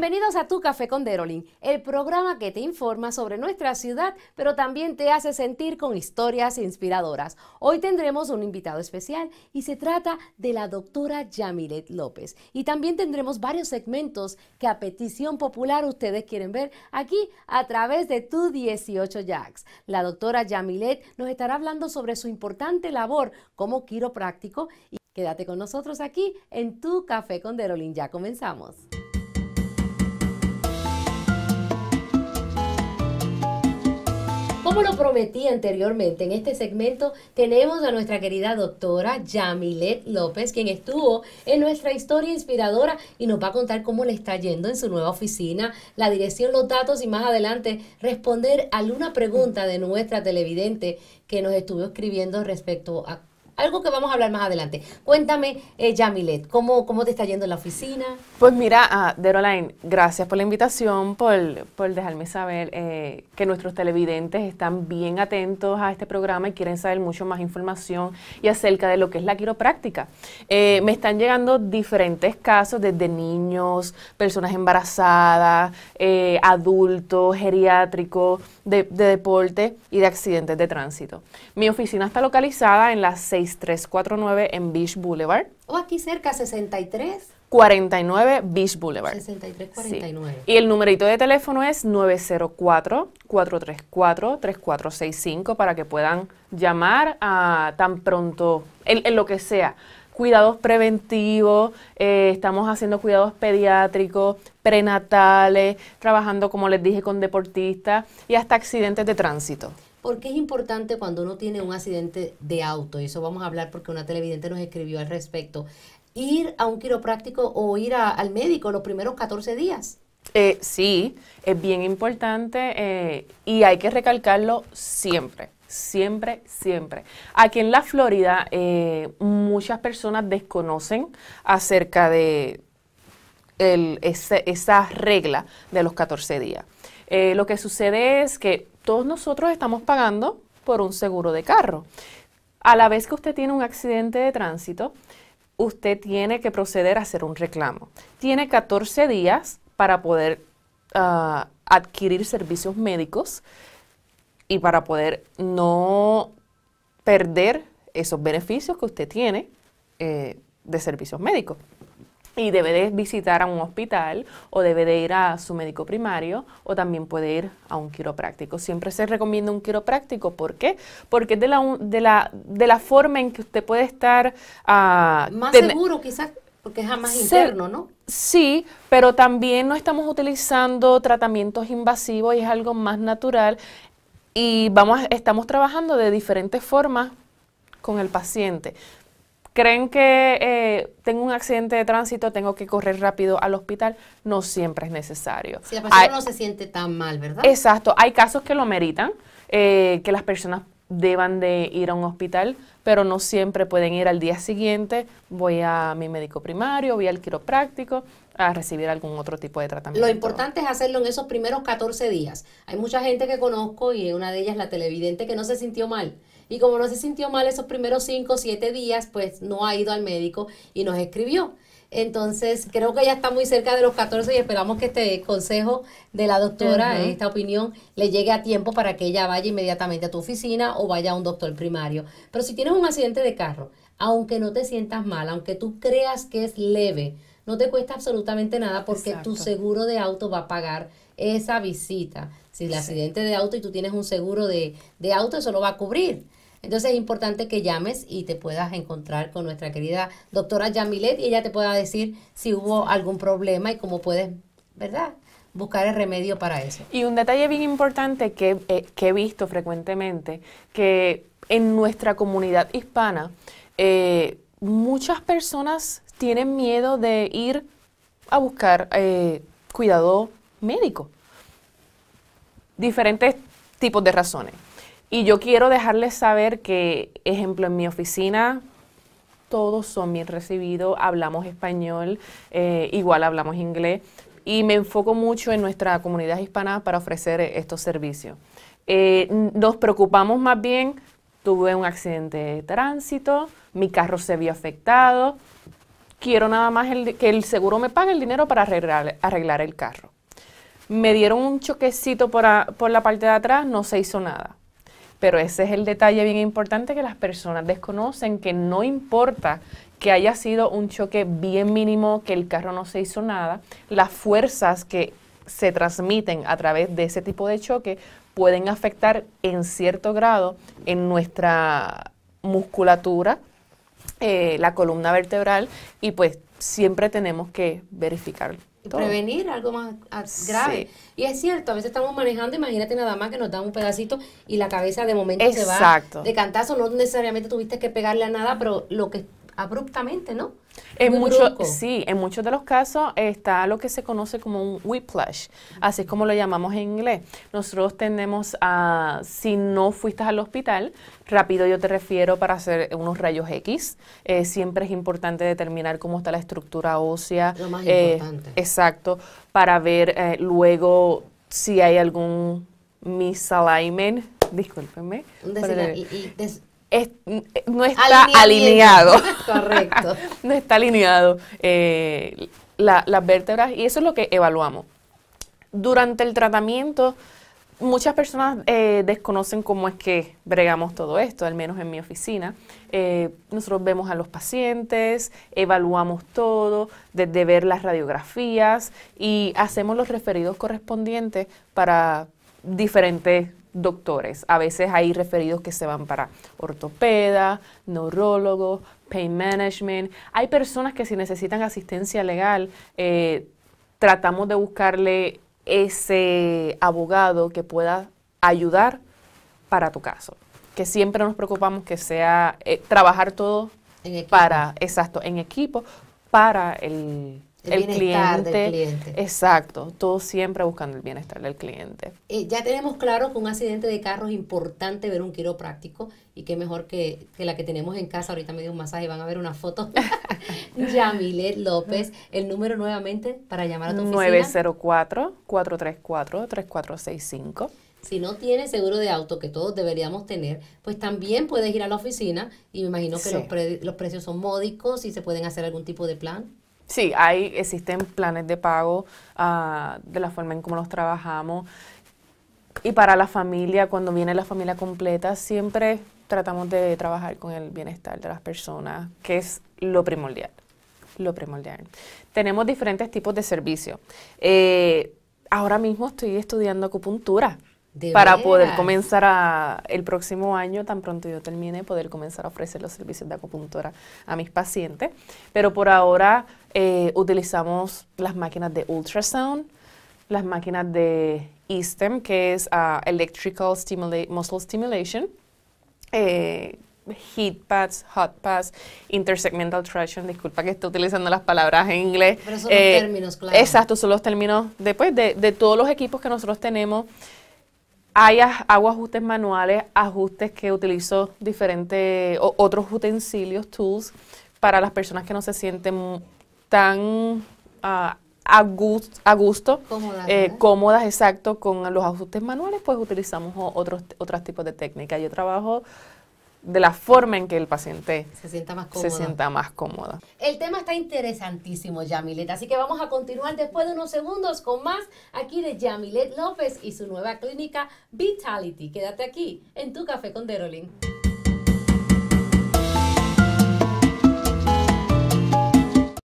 Bienvenidos a Tu Café con Derolin, el programa que te informa sobre nuestra ciudad, pero también te hace sentir con historias inspiradoras. Hoy tendremos un invitado especial y se trata de la doctora Yamilet López. Y también tendremos varios segmentos que a petición popular ustedes quieren ver aquí a través de Tu 18 Jacks. La doctora Yamilet nos estará hablando sobre su importante labor como quiropráctico y quédate con nosotros aquí en Tu Café con Derolin. Ya comenzamos. Como lo prometí anteriormente, en este segmento tenemos a nuestra querida doctora Yamilet López, quien estuvo en nuestra historia inspiradora y nos va a contar cómo le está yendo en su nueva oficina, la dirección, los datos y más adelante responder alguna pregunta de nuestra televidente que nos estuvo escribiendo respecto a algo que vamos a hablar más adelante. Cuéntame, eh, Yamilet, ¿cómo, ¿cómo te está yendo en la oficina? Pues mira, uh, gracias por la invitación, por, dejarme saber eh, que nuestros televidentes están bien atentos a este programa y quieren saber mucho más información y acerca de lo que es la quiropráctica. Eh, me están llegando diferentes casos desde niños, personas embarazadas, eh, adultos, geriátricos, de, deporte y de accidentes de tránsito. Mi oficina está localizada en las 6 349 en Beach Boulevard. O oh, aquí cerca, 63. 49 Beach Boulevard. 6349. Y el numerito de teléfono es 904-434-3465 para que puedan llamar a tan pronto, en, lo que sea. Cuidados preventivos, eh, estamos haciendo cuidados pediátricos, prenatales, trabajando, como les dije, con deportistas y hasta accidentes de tránsito. ¿Por qué es importante cuando uno tiene un accidente de auto, y eso vamos a hablar porque una televidente nos escribió al respecto, ir a un quiropráctico o ir al médico los primeros 14 días. Eh, sí, es bien importante eh, y hay que recalcarlo siempre siempre, siempre. Aquí en la Florida eh, muchas personas desconocen acerca de esa regla de los 14 días. lo que sucede es que todos nosotros estamos pagando por un seguro de carro. A la vez que usted tiene un accidente de tránsito, usted tiene que proceder a hacer un reclamo. Tiene 14 días para poder ah, adquirir servicios médicos y para poder no perder esos beneficios que usted tiene eh, de servicios médicos y debe de visitar a un hospital o debe de ir a su médico primario o también puede ir a un quiropráctico. Siempre se recomienda un quiropráctico. ¿Por qué? Porque es de la, de la, de la forma en que usted puede estar... Ah, más seguro quizás porque es jamás interno, ¿no? Sí, pero también no estamos utilizando tratamientos invasivos y es algo más natural. Y vamos, estamos trabajando de diferentes formas con el paciente creen que eh, tengo un accidente de tránsito, tengo que correr rápido al hospital, no siempre es necesario. Si la persona no se siente tan mal, ¿verdad? Exacto, hay casos que lo meritan, eh, que las personas deban de ir a un hospital, pero no siempre pueden ir al día siguiente, voy a mi médico primario, voy al quiropráctico a recibir algún otro tipo de tratamiento. Lo importante es hacerlo en esos primeros 14 días. Hay mucha gente que conozco y una de ellas la televidente que no se sintió mal y como no se sintió mal esos primeros 5 o 7 días, pues no ha ido al médico y nos escribió. Entonces, creo que ya está muy cerca de los 14 y esperamos que este consejo de la doctora, en esta opinión, le llegue a tiempo para que ella vaya inmediatamente a tu oficina o vaya a un doctor primario. Pero si tienes un accidente de carro, aunque no te sientas mal, aunque tú creas que es leve, no te cuesta absolutamente nada porque tu seguro de auto va a pagar esa visita. Si el accidente de auto y tú tienes un seguro de, de auto, eso lo va a cubrir. Entonces es importante que llames y te puedas encontrar con nuestra querida doctora Yamilet y ella te pueda decir si hubo algún problema y cómo puedes, ¿verdad? buscar el remedio para eso. Y un detalle bien importante que, eh, he visto frecuentemente, que en nuestra comunidad hispana, eh, muchas personas tienen miedo de ir a buscar eh, cuidado médico. Diferentes tipos de razones. Y yo quiero dejarles saber que, ejemplo, en mi oficina todos son bien recibidos, hablamos español, eh, igual hablamos inglés y me enfoco mucho en nuestra comunidad hispana para ofrecer estos servicios. Eh, nos preocupamos más bien, tuve un accidente de tránsito, mi carro se vio afectado, quiero nada más que el seguro me pague el dinero para arreglar, el carro. Me dieron un choquecito por la parte de atrás, no se hizo nada. Pero ese es el detalle bien importante que las personas desconocen, que no importa que haya sido un choque bien mínimo, que el carro no se hizo nada, las fuerzas que se transmiten a través de ese tipo de choque pueden afectar en cierto grado en nuestra musculatura, eh, la columna vertebral y pues siempre tenemos que verificarlo. prevenir algo más ah, grave. Y es cierto, a veces estamos manejando, imagínate nada más que nos dan un pedacito y la cabeza de momento se va de cantazo, no necesariamente tuviste que pegarle a nada, pero lo que abruptamente, ¿no? En muchos, sí, en muchos de los casos está lo que se conoce como un whiplash, así es como lo llamamos en inglés. Nosotros tenemos a, si no fuiste al hospital, rápido yo te refiero para hacer unos rayos X. Eh, siempre es importante determinar cómo está la estructura ósea. Lo más eh, importante. Exacto, para ver eh, luego si hay algún misalignment discúlpenme. no está alineado. Correcto. no está alineado las vértebras y eso es lo que evaluamos. Durante el tratamiento, muchas personas eh, desconocen cómo es que bregamos todo esto, al menos en mi oficina. Eh, nosotros vemos a los pacientes, evaluamos todo, desde ver las radiografías y hacemos los referidos correspondientes para diferentes doctores. A veces hay referidos que se van para ortopeda, neurólogo, pain management. Hay personas que si necesitan asistencia legal, eh, tratamos de buscarle ese abogado que pueda ayudar para tu caso. Que siempre nos preocupamos que sea eh, trabajar todo en para, exacto, en equipo para el el bienestar del cliente. Exacto, todo siempre buscando el bienestar del cliente. Eh, ya tenemos claro que un accidente de carro es importante ver un quiropráctico y qué mejor que, la que tenemos en casa. Ahorita me dio un masaje, van a ver una foto. Yamilet López, el número nuevamente para llamar a tu oficina. 904-434-3465. Si no tienes seguro de auto, que todos deberíamos tener, pues también puedes ir a la oficina y me imagino que los, los precios son módicos y se pueden hacer algún tipo de plan. Sí, hay, existen planes de pago ah, de la forma en cómo los trabajamos. Y para la familia, cuando viene la familia completa, siempre tratamos de trabajar con el bienestar de las personas, que es lo primordial. Lo primordial. Tenemos diferentes tipos de servicios. Eh, ahora mismo estoy estudiando acupuntura para poder comenzar el próximo año, tan pronto yo termine, poder comenzar a ofrecer los servicios de acupuntura a mis pacientes. Pero por ahora eh, utilizamos las máquinas de ultrasound, las máquinas de istem que es ah, Electrical Muscle Stimulation, eh, heat pads, hot pads, intersegmental traction, disculpa que estoy utilizando las palabras en inglés. Pero son eh, términos, Exacto, son los términos después de, todos los equipos que nosotros tenemos. Hay hago ajustes manuales, ajustes que utilizo diferentes, otros utensilios, tools, para las personas que no se sienten tan ah, a, gusto, eh, cómodas, exacto, con los ajustes manuales, pues utilizamos otros, otros tipos de técnicas. Yo trabajo de la forma en que el paciente se sienta más cómodo. Se sienta más El tema está interesantísimo, Yamilet, así que vamos a continuar después de unos segundos con más aquí de Yamilet López y su nueva clínica Vitality. Quédate aquí en tu café con Derolin.